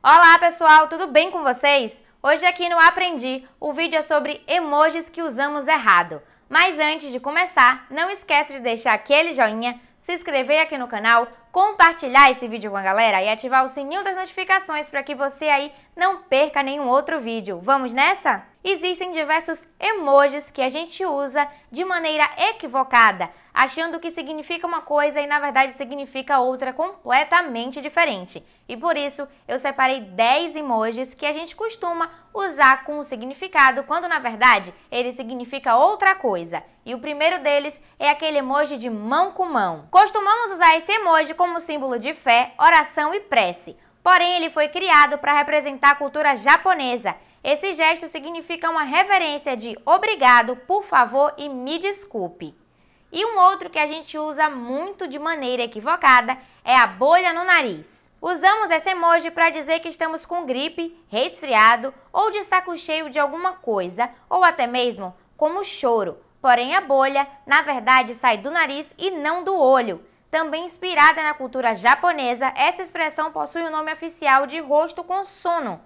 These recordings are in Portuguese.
Olá pessoal, tudo bem com vocês? Hoje aqui no Aprendi, o vídeo é sobre emojis que usamos errado. Mas antes de começar, não esquece de deixar aquele joinha, se inscrever aqui no canal, compartilhar esse vídeo com a galera e ativar o sininho das notificações para que você aí não perca nenhum outro vídeo. Vamos nessa? existem diversos emojis que a gente usa de maneira equivocada, achando que significa uma coisa e na verdade significa outra completamente diferente. E por isso eu separei 10 emojis que a gente costuma usar com o significado quando na verdade ele significa outra coisa. E o primeiro deles é aquele emoji de mão com mão. Costumamos usar esse emoji como símbolo de fé, oração e prece. Porém, ele foi criado para representar a cultura japonesa esse gesto significa uma reverência de obrigado, por favor e me desculpe. E um outro que a gente usa muito de maneira equivocada é a bolha no nariz. Usamos esse emoji para dizer que estamos com gripe, resfriado ou de saco cheio de alguma coisa, ou até mesmo como choro. Porém, a bolha, na verdade, sai do nariz e não do olho. Também inspirada na cultura japonesa, essa expressão possui o nome oficial de rosto com sono,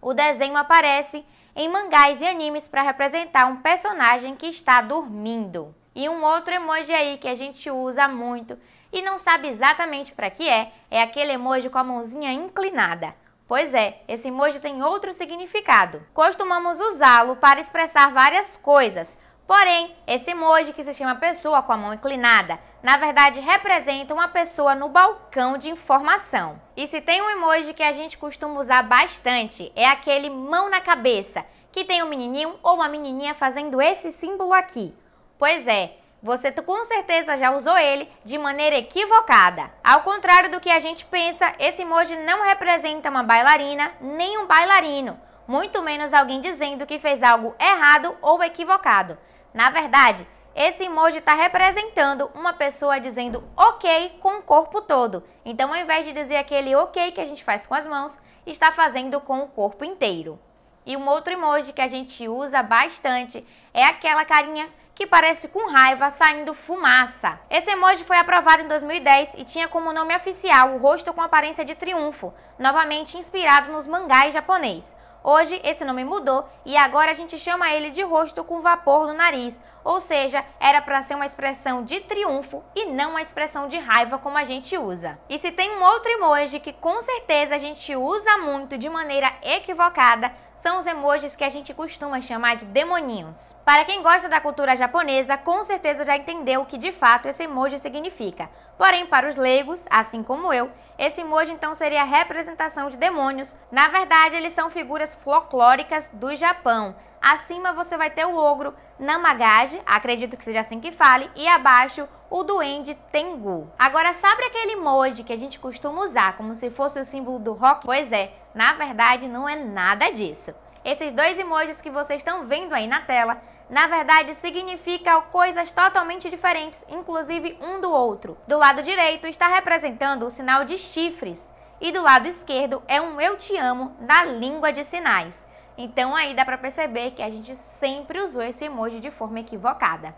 o desenho aparece em mangás e animes para representar um personagem que está dormindo. E um outro emoji aí que a gente usa muito e não sabe exatamente para que é, é aquele emoji com a mãozinha inclinada. Pois é, esse emoji tem outro significado. Costumamos usá-lo para expressar várias coisas, Porém, esse emoji que se chama pessoa com a mão inclinada, na verdade representa uma pessoa no balcão de informação. E se tem um emoji que a gente costuma usar bastante, é aquele mão na cabeça, que tem um menininho ou uma menininha fazendo esse símbolo aqui. Pois é, você com certeza já usou ele de maneira equivocada. Ao contrário do que a gente pensa, esse emoji não representa uma bailarina nem um bailarino, muito menos alguém dizendo que fez algo errado ou equivocado. Na verdade, esse emoji está representando uma pessoa dizendo ok com o corpo todo. Então, ao invés de dizer aquele ok que a gente faz com as mãos, está fazendo com o corpo inteiro. E um outro emoji que a gente usa bastante é aquela carinha que parece com raiva saindo fumaça. Esse emoji foi aprovado em 2010 e tinha como nome oficial o rosto com aparência de triunfo, novamente inspirado nos mangás japonês. Hoje esse nome mudou e agora a gente chama ele de rosto com vapor no nariz, ou seja, era para ser uma expressão de triunfo e não uma expressão de raiva como a gente usa. E se tem um outro emoji que com certeza a gente usa muito de maneira equivocada, são os emojis que a gente costuma chamar de demoninhos. Para quem gosta da cultura japonesa, com certeza já entendeu o que de fato esse emoji significa. Porém, para os leigos, assim como eu, esse emoji então seria a representação de demônios. Na verdade, eles são figuras folclóricas do Japão, Acima você vai ter o ogro Namagage, acredito que seja assim que fale, e abaixo o duende Tengu. Agora, sabe aquele emoji que a gente costuma usar como se fosse o símbolo do rock? Pois é, na verdade não é nada disso. Esses dois emojis que vocês estão vendo aí na tela, na verdade significam coisas totalmente diferentes, inclusive um do outro. Do lado direito está representando o sinal de chifres e do lado esquerdo é um eu te amo na língua de sinais. Então aí dá para perceber que a gente sempre usou esse emoji de forma equivocada.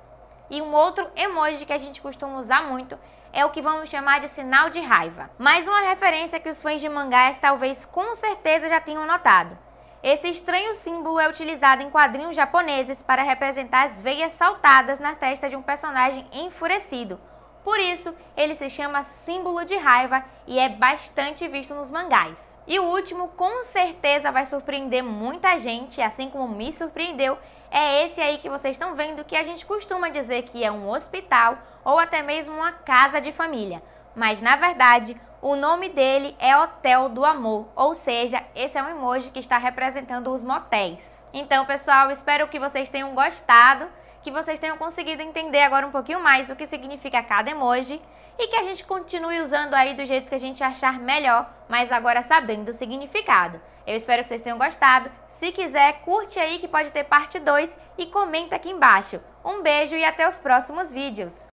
E um outro emoji que a gente costuma usar muito é o que vamos chamar de sinal de raiva. Mais uma referência que os fãs de mangás talvez com certeza já tenham notado. Esse estranho símbolo é utilizado em quadrinhos japoneses para representar as veias saltadas na testa de um personagem enfurecido, por isso, ele se chama símbolo de raiva e é bastante visto nos mangás. E o último, com certeza, vai surpreender muita gente, assim como me surpreendeu. É esse aí que vocês estão vendo que a gente costuma dizer que é um hospital ou até mesmo uma casa de família. Mas na verdade, o nome dele é Hotel do Amor, ou seja, esse é um emoji que está representando os motéis. Então, pessoal, espero que vocês tenham gostado que vocês tenham conseguido entender agora um pouquinho mais o que significa cada emoji e que a gente continue usando aí do jeito que a gente achar melhor, mas agora sabendo o significado. Eu espero que vocês tenham gostado. Se quiser, curte aí que pode ter parte 2 e comenta aqui embaixo. Um beijo e até os próximos vídeos.